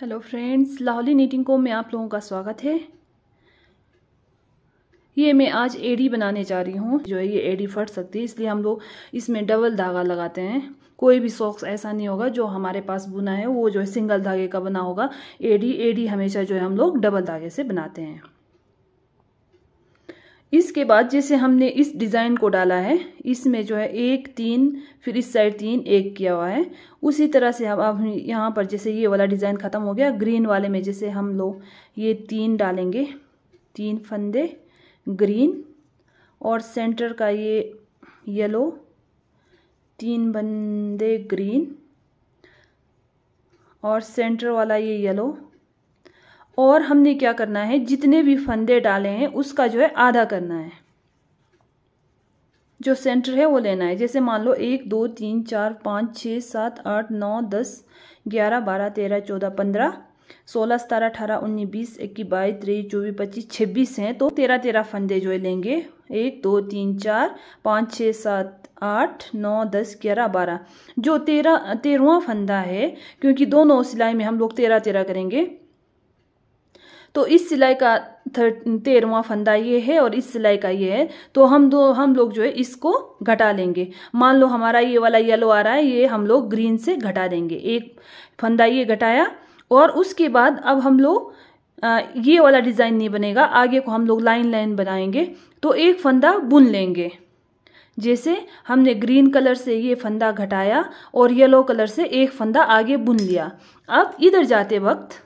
hello friends Lahauli knitting को में आप लोगों का स्वागत है ये मैं आज एडी बनाने जा रही हूँ जो है ये एडी फट सकती है इसलिए हम लोग इसमें डबल धागा लगाते हैं कोई भी सॉक्स ऐसा नहीं होगा जो हमारे पास बुना है वो जो है सिंगल धागे का बना होगा एडी एडी हमेशा जो है हम लोग डबल धागे से बनाते हैं इसके बाद जैसे हमने इस डिज़ाइन को डाला है इसमें जो है एक तीन फिर इस साइड तीन एक किया हुआ है उसी तरह से हम अब यहाँ पर जैसे ये वाला डिज़ाइन ख़त्म हो गया ग्रीन वाले में जैसे हम लोग ये तीन डालेंगे तीन फंदे ग्रीन और सेंटर का ये येलो तीन बंदे ग्रीन और सेंटर वाला ये येलो और हमने क्या करना है जितने भी फंदे डाले हैं उसका जो है आधा करना है जो सेंटर है वो लेना है जैसे मान लो एक दो तीन चार पाँच छः सात आठ नौ दस ग्यारह बारह तेरह चौदह पंद्रह सोलह सतारह अठारह उन्नीस बीस इक्कीस बाईस तेईस चौबीस पच्चीस छब्बीस हैं तो तेरह तेरह फंदे जो है लेंगे एक दो तीन चार पाँच छः सात आठ नौ दस ग्यारह बारह जो तेरह तेरहवा फंदा है क्योंकि दोनों सिलाई में हम लोग तेरह तेरह करेंगे तो इस सिलाई का तेरवा फंदा ये है और इस सिलाई का ये है तो हम दो हम लोग जो है इसको घटा लेंगे मान लो हमारा ये वाला येलो आ रहा है ये हम लोग ग्रीन से घटा देंगे एक फंदा ये घटाया और उसके बाद अब हम लोग ये वाला डिज़ाइन नहीं बनेगा आगे को हम लोग लाइन लाइन बनाएंगे तो एक फंदा बुन लेंगे जैसे हमने ग्रीन कलर से ये फंदा घटाया और येलो कलर से एक फंदा आगे बुन लिया अब इधर जाते वक्त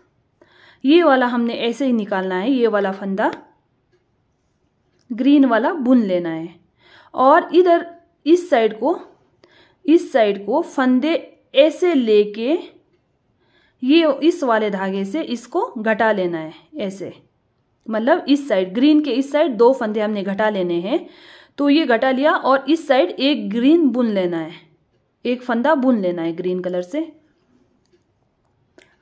ये वाला हमने ऐसे ही निकालना है ये वाला फंदा ग्रीन वाला बुन लेना है और इधर इस साइड को इस साइड को फंदे ऐसे लेके ये इस वाले धागे से इसको घटा लेना है ऐसे मतलब इस साइड ग्रीन के इस साइड दो फंदे हमने घटा लेने हैं तो ये घटा लिया और इस साइड एक ग्रीन बुन लेना है एक फंदा बुन लेना है ग्रीन कलर से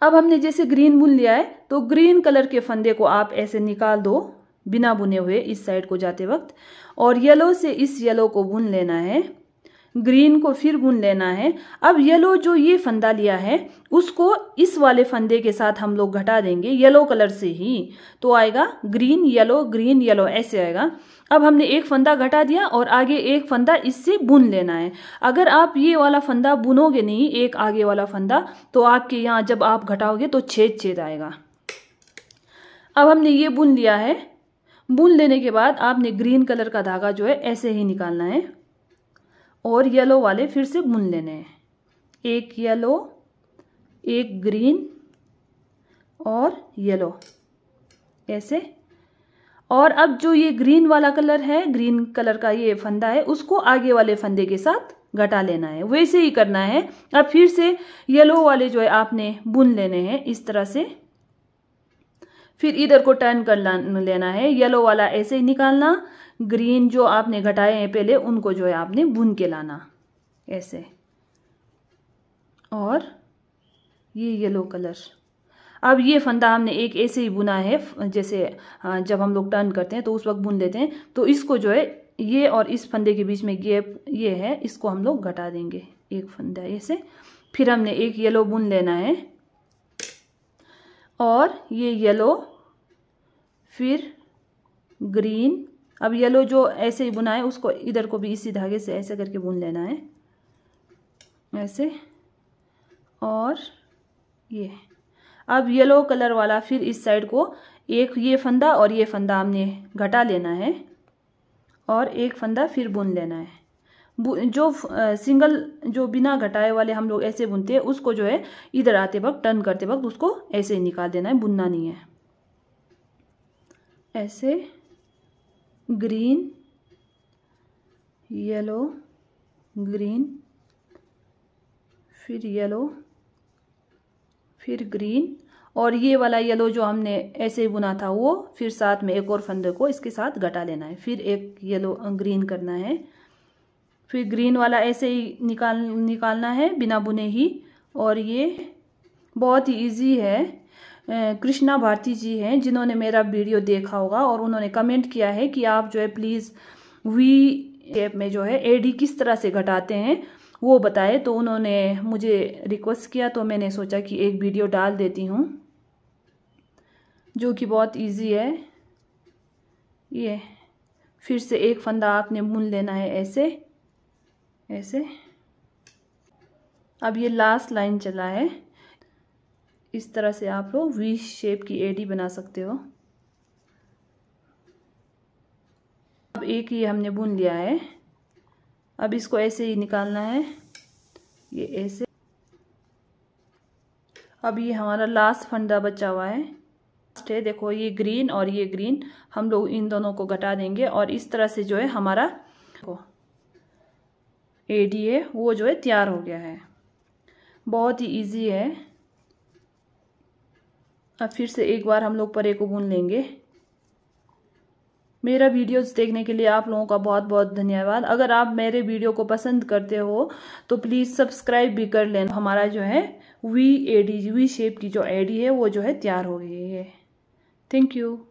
अब हमने जैसे ग्रीन बुन लिया है तो ग्रीन कलर के फंदे को आप ऐसे निकाल दो बिना बुने हुए इस साइड को जाते वक्त और येलो से इस येलो को बुन लेना है ग्रीन को फिर बुन लेना है अब येलो जो ये फंदा लिया है उसको इस वाले फंदे के साथ हम लोग घटा देंगे येलो कलर से ही तो आएगा ग्रीन येलो ग्रीन येलो ऐसे आएगा अब हमने एक फंदा घटा दिया और आगे एक फंदा इससे बुन लेना है अगर आप ये वाला फंदा बुनोगे नहीं एक आगे वाला फंदा तो आपके यहाँ जब आप घटाओगे तो छेद छेद आएगा अब हमने ये बुन लिया है बुन लेने के बाद आपने ग्रीन कलर का धागा जो है ऐसे ही निकालना है और येलो वाले फिर से बुन लेने हैं एक येलो एक ग्रीन और येलो ऐसे और अब जो ये ग्रीन वाला कलर है ग्रीन कलर का ये फंदा है उसको आगे वाले फंदे के साथ घटा लेना है वैसे ही करना है अब फिर से येलो वाले जो है आपने बुन लेने हैं इस तरह से फिर इधर को टर्न कर लेना है येलो वाला ऐसे ही निकालना ग्रीन जो आपने घटाए हैं पहले उनको जो है आपने भून के लाना ऐसे और ये येलो कलर अब ये फंदा हमने एक ऐसे ही बुना है जैसे हाँ, जब हम लोग टर्न करते हैं तो उस वक्त बुन लेते हैं तो इसको जो है ये और इस फंदे के बीच में गैप ये है इसको हम लोग घटा देंगे एक फंदा ऐसे फिर हमने एक येलो बुन लेना है और ये येलो फिर ग्रीन अब येलो जो ऐसे ही बुना है उसको इधर को भी इसी धागे से ऐसे करके बुन लेना है ऐसे और ये अब येलो कलर वाला फिर इस साइड को एक ये फंदा और ये फंदा हमने घटा लेना है और एक फंदा फिर बुन लेना है जो सिंगल जो बिना घटाए वाले हम लोग ऐसे बुनते हैं उसको जो है इधर आते वक्त टर्न करते वक्त उसको ऐसे ही निकाल देना है बुनना नहीं है ऐसे ग्रीन येलो ग्रीन फिर येलो फिर ग्रीन और ये वाला येलो जो हमने ऐसे ही बुना था वो फिर साथ में एक और फंदे को इसके साथ घटा लेना है फिर एक येलो ग्रीन करना है फिर ग्रीन वाला ऐसे ही निकाल निकालना है बिना बुने ही और ये बहुत ही ईजी है कृष्णा भारती जी हैं जिन्होंने मेरा वीडियो देखा होगा और उन्होंने कमेंट किया है कि आप जो है प्लीज़ वी एप में जो है एडी किस तरह से घटाते हैं वो बताए तो उन्होंने मुझे रिक्वेस्ट किया तो मैंने सोचा कि एक वीडियो डाल देती हूँ जो कि बहुत इजी है ये फिर से एक फंदा आपने मुन लेना है ऐसे ऐसे अब ये लास्ट लाइन चला है इस तरह से आप लोग वी शेप की एडी बना सकते हो अब एक ही हमने बुन लिया है अब इसको ऐसे ही निकालना है ये ऐसे अब ये हमारा लास्ट फंडा बचा हुआ है लास्ट है देखो ये ग्रीन और ये ग्रीन हम लोग इन दोनों को घटा देंगे और इस तरह से जो है हमारा देखो ए डी है वो जो है तैयार हो गया है बहुत ही इजी है अब फिर से एक बार हम लोग परे को भून लेंगे मेरा वीडियोस देखने के लिए आप लोगों का बहुत बहुत धन्यवाद अगर आप मेरे वीडियो को पसंद करते हो तो प्लीज़ सब्सक्राइब भी कर लें हमारा जो है V A D V shape की जो एडी है वो जो है तैयार हो गई है थैंक यू